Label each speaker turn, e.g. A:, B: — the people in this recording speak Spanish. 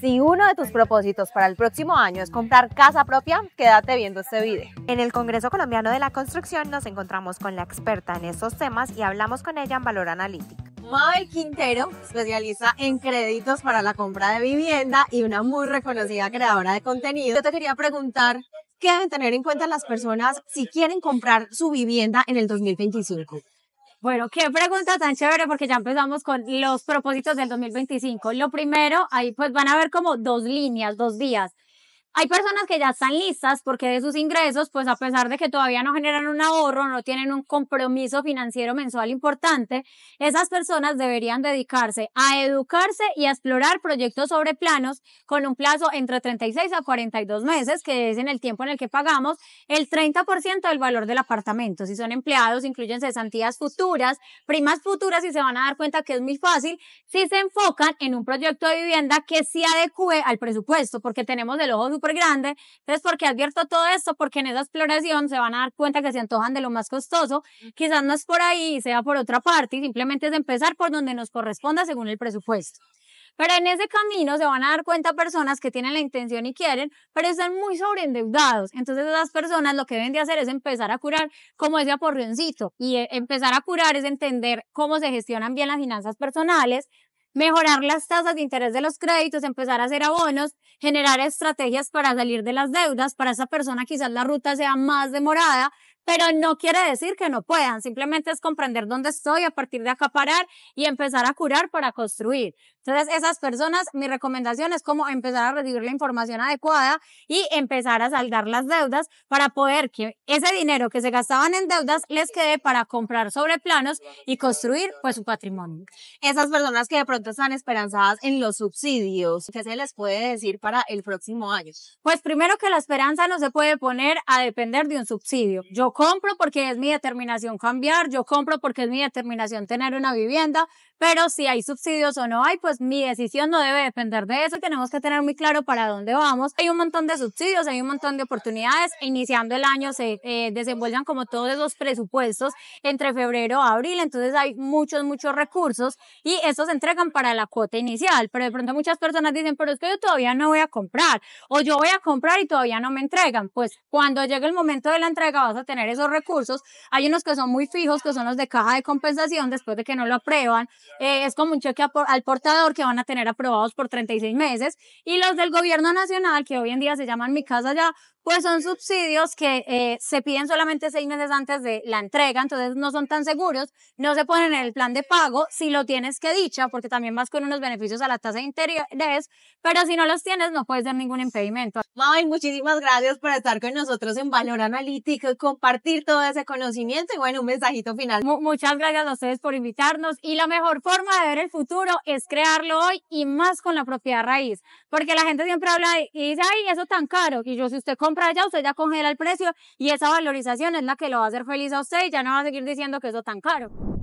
A: Si uno de tus propósitos para el próximo año es comprar casa propia, quédate viendo este video. En el Congreso Colombiano de la Construcción nos encontramos con la experta en estos temas y hablamos con ella en Valor Analytics. Mabel Quintero, especialista en créditos para la compra de vivienda y una muy reconocida creadora de contenido. Yo te quería preguntar, ¿qué deben tener en cuenta las personas si quieren comprar su vivienda en el 2025? Bueno,
B: qué pregunta tan chévere porque ya empezamos con los propósitos del 2025. Lo primero, ahí pues van a ver como dos líneas, dos días. Hay personas que ya están listas porque de sus ingresos, pues a pesar de que todavía no generan un ahorro, no tienen un compromiso financiero mensual importante, esas personas deberían dedicarse a educarse y a explorar proyectos sobre planos con un plazo entre 36 a 42 meses, que es en el tiempo en el que pagamos el 30% del valor del apartamento. Si son empleados, incluyen cesantías futuras, primas futuras y se van a dar cuenta que es muy fácil si se enfocan en un proyecto de vivienda que se adecue al presupuesto, porque tenemos del ojo grande. Entonces, porque advierto todo esto? Porque en esa exploración se van a dar cuenta que se antojan de lo más costoso. Quizás no es por ahí, sea por otra parte, y simplemente es empezar por donde nos corresponda según el presupuesto. Pero en ese camino se van a dar cuenta personas que tienen la intención y quieren, pero están muy sobreendeudados. Entonces esas personas lo que deben de hacer es empezar a curar como ese aporrioncito. Y eh, empezar a curar es entender cómo se gestionan bien las finanzas personales, mejorar las tasas de interés de los créditos, empezar a hacer abonos, generar estrategias para salir de las deudas. Para esa persona quizás la ruta sea más demorada, pero no quiere decir que no puedan, simplemente es comprender dónde estoy, a partir de acaparar y empezar a curar para construir. Entonces, esas personas, mi recomendación es como empezar a recibir la información adecuada y empezar a saldar las deudas para poder que ese dinero que se gastaban en deudas les quede para comprar sobre planos y construir pues su patrimonio. Esas personas que de pronto están esperanzadas en los subsidios, ¿qué se les puede decir para el próximo año? Pues primero que la esperanza no se puede poner a depender de un subsidio. Yo compro porque es mi determinación cambiar, yo compro porque es mi determinación tener una vivienda, pero si hay subsidios o no hay, pues mi decisión no debe depender de eso. Tenemos que tener muy claro para dónde vamos. Hay un montón de subsidios, hay un montón de oportunidades. Iniciando el año se eh, como todos esos presupuestos entre febrero a abril, entonces hay muchos, muchos recursos y esos se entregan para la cuota inicial, pero de pronto muchas personas dicen, pero es que yo todavía no voy a comprar o yo voy a comprar y todavía no me entregan. Pues cuando llegue el momento de la entrega vas a tener esos recursos. Hay unos que son muy fijos, que son los de caja de compensación, después de que no lo aprueban. Eh, es como un cheque al portador que van a tener aprobados por 36 meses. Y los del gobierno nacional, que hoy en día se llaman Mi Casa Ya, pues son subsidios que eh, se piden solamente seis meses antes de la entrega, entonces no son tan seguros, no se ponen en el plan de pago, si lo tienes que dicha, porque también vas con unos beneficios a la tasa de interés,
A: pero si no los tienes no puedes dar ningún impedimento. Mabel, muchísimas gracias por estar con nosotros en Valor Analítico y compartir todo ese conocimiento y bueno, un mensajito final. muchas gracias a ustedes
B: por invitarnos y la mejor forma de ver el futuro es crearlo hoy y más con la propiedad raíz, porque la gente siempre habla y dice, ay, eso tan caro. Y yo, si usted compra ya usted ya congela el precio y esa valorización es la que lo va a hacer feliz a usted y ya no va a seguir diciendo que eso es tan caro.